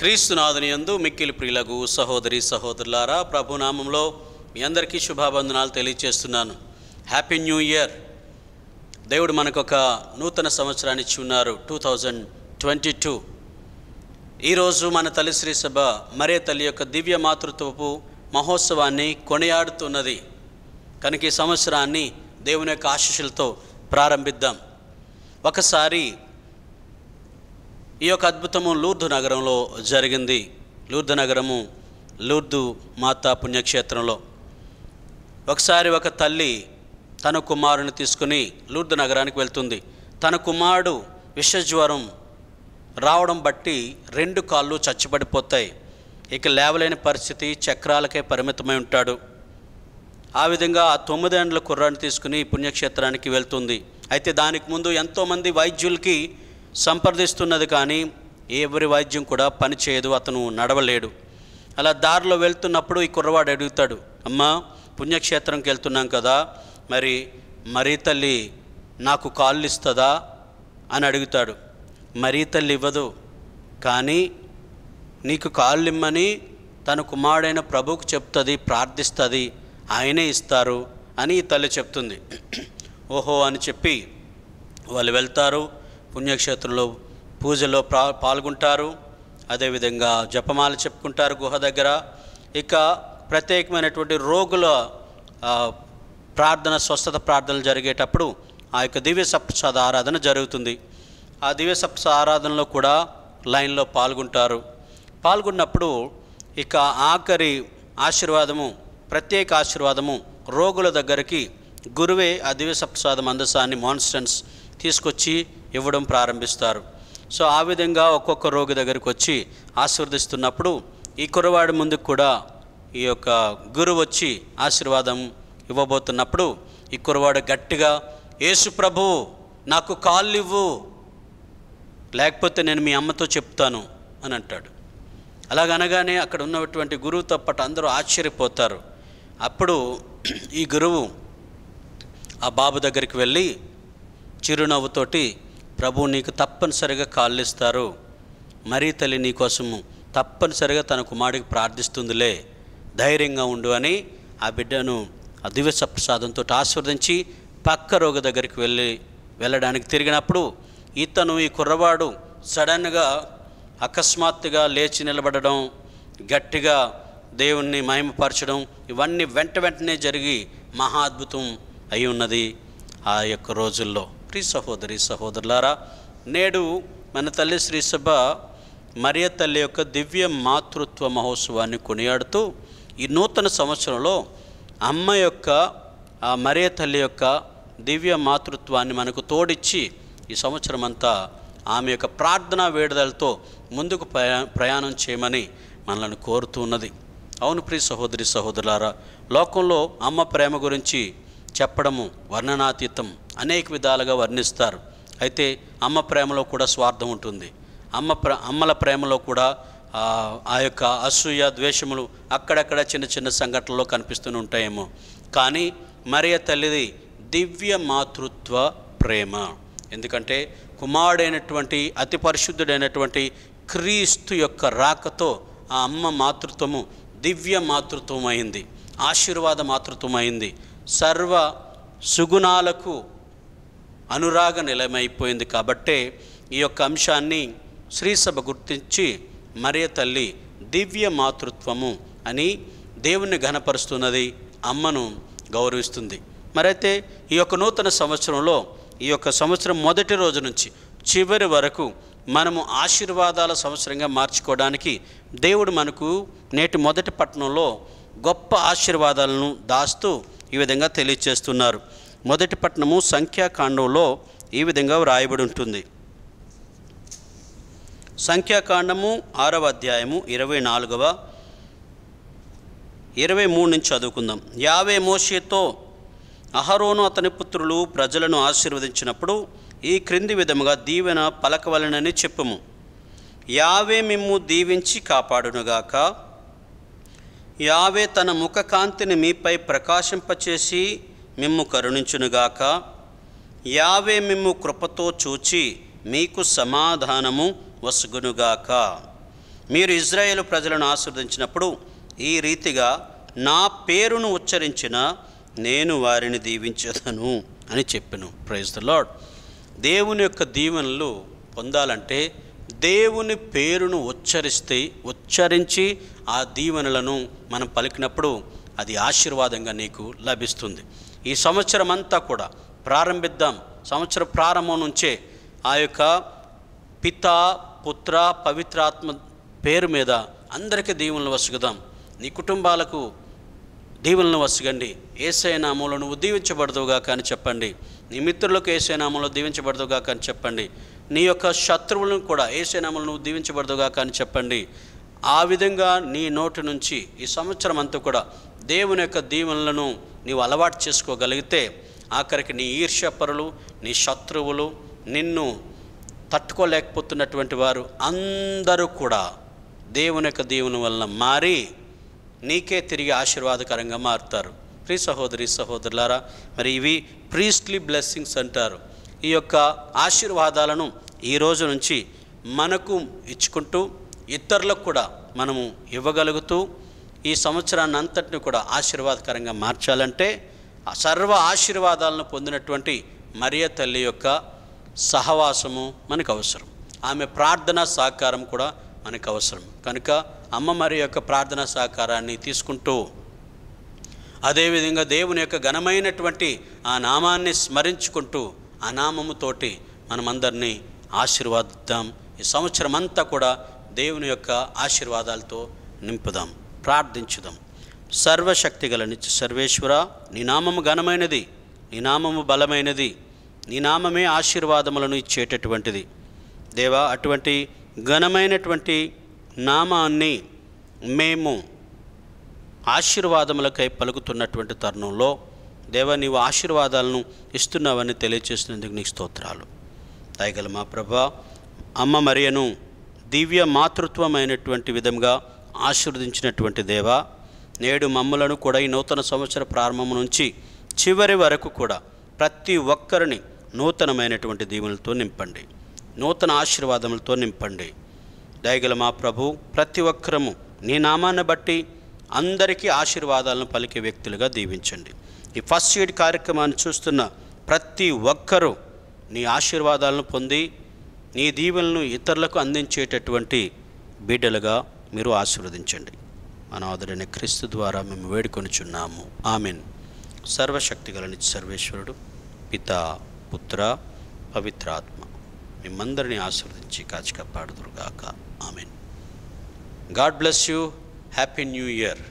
క్రీస్తునాథుని యందు మిక్కిలి ప్రియులకు సహోదరి సహోదరులారా ప్రభునామంలో మీ అందరికీ శుభాబంధనాలు తెలియజేస్తున్నాను హ్యాపీ న్యూ ఇయర్ దేవుడు మనకు ఒక నూతన సంవత్సరాన్ని ఇచ్చి ఉన్నారు టూ థౌజండ్ ట్వంటీ టూ ఈరోజు మన తల్లిశ్రీ సభ మరే తల్లి యొక్క దివ్య మాతృత్వపు మహోత్సవాన్ని కొనియాడుతున్నది కనుక ఈ సంవత్సరాన్ని దేవుని యొక్క ఆశీస్సులతో ప్రారంభిద్దాం ఒకసారి ఈ యొక్క అద్భుతము లూర్దు నగరంలో జరిగింది లూర్దు నగరము లూర్దు మాతా పుణ్యక్షేత్రంలో ఒకసారి ఒక తల్లి తన కుమారుని తీసుకుని లూర్దు నగరానికి వెళ్తుంది తన కుమారుడు విషజ్వరం రావడం బట్టి రెండు కాళ్ళు చచ్చిపడిపోతాయి ఇక లేవలేని పరిస్థితి చక్రాలకే పరిమితమై ఉంటాడు ఆ విధంగా ఆ తొమ్మిదేండ్ల కుర్రాన్ని తీసుకుని పుణ్యక్షేత్రానికి వెళ్తుంది అయితే దానికి ముందు ఎంతోమంది వైద్యులకి సంప్రదిస్తున్నది కానీ ఎవరి వైద్యం కూడా పనిచేయదు అతను నడవలేడు అలా దారిలో వెళ్తున్నప్పుడు ఈ కుర్రవాడు అడుగుతాడు అమ్మ పుణ్యక్షేత్రంకి వెళ్తున్నాం కదా మరి మరీ తల్లి నాకు కాళ్ళు ఇస్తుందా అని అడుగుతాడు మరీ తల్లి ఇవ్వదు కానీ నీకు కాళ్ళు ఇమ్మని తన కుమారుడైన ప్రభుకు చెప్తుంది ప్రార్థిస్తుంది ఆయనే ఇస్తారు అని ఈ తల్లి చెప్తుంది ఓహో అని చెప్పి వాళ్ళు వెళ్తారు పుణ్యక్షేత్రంలో పూజలో ప్రా పాల్గొంటారు అదేవిధంగా జపమాల చెప్పుకుంటారు గుహ దగ్గర ఇక ప్రత్యేకమైనటువంటి రోగుల ప్రార్థన స్వస్థత ప్రార్థనలు జరిగేటప్పుడు ఆ యొక్క దివ్య సప్తసాద ఆరాధన జరుగుతుంది ఆ దివ్య సప్తసాద ఆరాధనలో కూడా లైన్లో పాల్గొంటారు పాల్గొన్నప్పుడు ఇక ఆఖరి ఆశీర్వాదము ప్రత్యేక ఆశీర్వాదము రోగుల దగ్గరికి గురువే ఆ దివ్య సప్తసాద అందసాన్ని మాన్స్టన్స్ తీసుకొచ్చి ఇవ్వడం ప్రారంభిస్తారు సో ఆ విధంగా ఒక్కొక్క రోగి దగ్గరికి వచ్చి ఆశీర్వదిస్తున్నప్పుడు ఈ కురవాడి ముందుకు కూడా ఈ యొక్క గురువు వచ్చి ఆశీర్వాదం ఇవ్వబోతున్నప్పుడు ఈ కురవాడు గట్టిగా యేసు ప్రభు నాకు కాళ్ళు ఇవ్వు లేకపోతే నేను మీ అమ్మతో చెప్తాను అని అంటాడు అలాగనగానే అక్కడ ఉన్నటువంటి గురువు తప్పట అందరూ ఆశ్చర్యపోతారు అప్పుడు ఈ గురువు ఆ బాబు దగ్గరికి వెళ్ళి చిరునవ్వుతోటి ప్రభువు నీకు తప్పనిసరిగా కాళ్ళిస్తారు మరీ తల్లి నీకోసము తప్పనిసరిగా తన కుమారుడికి ప్రార్థిస్తుందిలే ధైర్యంగా ఉండు అని ఆ బిడ్డను ఆ దివ్య సప్రసాదంతో ఆశీర్వదించి పక్క రోగ దగ్గరికి వెళ్ళి వెళ్ళడానికి తిరిగినప్పుడు ఇతను ఈ కుర్రవాడు సడన్గా అకస్మాత్తుగా లేచి నిలబడడం గట్టిగా దేవుణ్ణి మహిమపరచడం ఇవన్నీ వెంట వెంటనే జరిగి మహా అద్భుతం అయి ఉన్నది ఆ యొక్క రోజుల్లో ప్రి సహోదరి సహోదరులారా నేడు మన తల్లి శ్రీ సభ మరియ తల్లి యొక్క దివ్య మాతృత్వ మహోత్సవాన్ని కొనియాడుతూ ఈ నూతన సంవత్సరంలో అమ్మ యొక్క ఆ మరియ తల్లి యొక్క దివ్య మాతృత్వాన్ని మనకు తోడిచ్చి ఈ సంవత్సరం అంతా ఆమె యొక్క ప్రార్థనా వేడుదలతో ముందుకు ప్రయాణం చేయమని మనల్ని కోరుతున్నది అవును ప్రియ సహోదరి సహోదరులారా లోకంలో అమ్మ ప్రేమ గురించి చెప్పడము వర్ణనాతీతం అనేక విధాలుగా వర్ణిస్తారు అయితే అమ్మ ప్రేమలో కూడా స్వార్థం ఉంటుంది అమ్మ ప్ర అమ్మల ప్రేమలో కూడా ఆ యొక్క అసూయ ద్వేషములు అక్కడక్కడ చిన్న చిన్న సంఘటనలో కనిపిస్తూనే ఉంటాయేమో కానీ మరియ తల్లిది దివ్య మాతృత్వ ప్రేమ ఎందుకంటే కుమారుడైనటువంటి అతి పరిశుద్ధుడైనటువంటి క్రీస్తు యొక్క రాకతో ఆ అమ్మ మాతృత్వము దివ్య మాతృత్వం అయింది ఆశీర్వాద మాతృత్వం అయింది సర్వ సుగుణాలకు అనురాగ నిలయమైపోయింది కాబట్టే ఈ యొక్క అంశాన్ని శ్రీసభ గుర్తించి మరియ తల్లి దివ్య మాతృత్వము అని దేవుణ్ణి ఘనపరుస్తున్నది అమ్మను గౌరవిస్తుంది మరైతే ఈ యొక్క నూతన సంవత్సరంలో ఈ యొక్క సంవత్సరం మొదటి రోజు నుంచి చివరి వరకు మనము ఆశీర్వాదాల సంవత్సరంగా మార్చుకోవడానికి దేవుడు మనకు నేటి మొదటి పట్టణంలో గొప్ప ఆశీర్వాదాలను దాస్తూ ఈ విధంగా తెలియచేస్తున్నారు మొదటి పట్టణము సంఖ్యాకాండంలో ఈ విధంగా వ్రాయబడి ఉంటుంది సంఖ్యాకాండము ఆరవ అధ్యాయము ఇరవై నాలుగవ ఇరవై మూడు నుంచి చదువుకుందాం యావే మోషేతో అహరోను అతని పుత్రులు ప్రజలను ఆశీర్వదించినప్పుడు ఈ క్రింది విధముగా దీవెన పలకవలనని చెప్పుము యావే మిమ్ము దీవించి కాపాడునుగాక యావే తన ముఖకాంతిని మీపై ప్రకాశింపచేసి మిమ్ము కరుణించునుగాక యావే మిమ్ము కృపతో చూచి మీకు సమాధానము వసుగునుగాక మీరు ఇజ్రాయేల్ ప్రజలను ఆస్వాదించినప్పుడు ఈ రీతిగా నా పేరును ఉచ్చరించిన నేను వారిని దీవించదను అని చెప్పాను ప్రైజ్ ద లాడ్ దేవుని యొక్క దీవెనలు పొందాలంటే దేవుని పేరును ఉచ్చరిస్తే ఉచ్చరించి ఆ దీవెనలను మనం పలికినప్పుడు అది ఆశీర్వాదంగా నీకు లభిస్తుంది ఈ సంవత్సరం అంతా కూడా ప్రారంభిద్దాం సంవత్సర ప్రారంభం నుంచే ఆ యొక్క పిత పుత్ర పవిత్రాత్మ పేరు మీద అందరికీ దీవులను వసుగుదాం నీ కుటుంబాలకు దీవులను వసగండి ఏసైనామంలో నువ్వు దీవించబడదువుగా కానీ చెప్పండి నీ మిత్రులకు ఏసైనామంలో దీవించబడదువుగా కానీ చెప్పండి నీ యొక్క శత్రువులను కూడా ఏసైనామంలో నువ్వు దీవించబడదువుగా కానీ చెప్పండి ఆ విధంగా నీ నోటి నుంచి ఈ సంవత్సరం అంతా కూడా దేవుని యొక్క దీవెనలను నీవు అలవాటు చేసుకోగలిగితే ఆఖరికి నీ ఈర్ష్యపరులు నీ శత్రువులు నిన్ను తట్టుకోలేకపోతున్నటువంటి వారు అందరూ కూడా దేవుని యొక్క దేవుని వలన మారి నీకే తిరిగి ఆశీర్వాదకరంగా మారుతారు ప్రీ సహోదరి సహోదరులారా మరి ఇవి ప్రీస్ట్లీ బ్లెస్సింగ్స్ అంటారు ఈ యొక్క ఆశీర్వాదాలను ఈ రోజు నుంచి మనకు ఇచ్చుకుంటూ ఇతరులకు కూడా మనము ఇవ్వగలుగుతూ ఈ సంవత్సరాన్ని అంతటిని కూడా ఆశీర్వాదకరంగా మార్చాలంటే సర్వ ఆశీర్వాదాలను పొందినటువంటి మరియ తల్లి యొక్క సహవాసము మనకు అవసరం ఆమె ప్రార్థన సహకారం కూడా మనకు అవసరం కనుక అమ్మ మరి యొక్క ప్రార్థన సహకారాన్ని తీసుకుంటూ అదేవిధంగా దేవుని యొక్క ఘనమైనటువంటి ఆ నామాన్ని స్మరించుకుంటూ ఆ నామముతోటి మనమందరినీ ఆశీర్వాదిద్దాం ఈ సంవత్సరం అంతా కూడా దేవుని యొక్క ఆశీర్వాదాలతో నింపుదాం ప్రార్థించుదాం సర్వశక్తి గల నిత్య సర్వేశ్వర నినామము ఘనమైనది నినామము బలమైనది నినామమే ఆశీర్వాదములను ఇచ్చేటటువంటిది దేవా అటువంటి ఘనమైనటువంటి నామాన్ని మేము ఆశీర్వాదములకై పలుకుతున్నటువంటి తరుణంలో దేవ నీవు ఆశీర్వాదాలను ఇస్తున్నావని తెలియచేసినందుకు నీకు స్తోత్రాలు దయగల మా ప్రభ అమ్మ మరియను దివ్య మాతృత్వమైనటువంటి విధంగా ఆశీర్వదించినటువంటి దేవ నేడు మమ్మలను కూడా ఈ నూతన సంవత్సర ప్రారంభం నుంచి చివరి వరకు కూడా ప్రతి ఒక్కరిని నూతనమైనటువంటి దీవులతో నింపండి నూతన ఆశీర్వాదములతో నింపండి దయగల మా ప్రభు ప్రతి ఒక్కరము నీ నామాన్ని బట్టి అందరికీ ఆశీర్వాదాలను పలికే వ్యక్తులుగా దీవించండి ఈ ఫస్ట్ ఎయిడ్ కార్యక్రమాన్ని చూస్తున్న ప్రతి ఒక్కరూ నీ ఆశీర్వాదాలను పొంది నీ దీవులను ఇతరులకు అందించేటటువంటి బిడ్డలుగా మీరు ఆశీర్వదించండి మన ఆదరణ క్రీస్తు ద్వారా మేము వేడుకొనిచున్నాము ఆమెన్ సర్వశక్తిగలని సర్వేశ్వరుడు పిత పుత్ర పవిత్రాత్మ మిమ్మందరినీ ఆశీర్వదించి కాచిక పాడుదురుగాక amen God bless you happy new year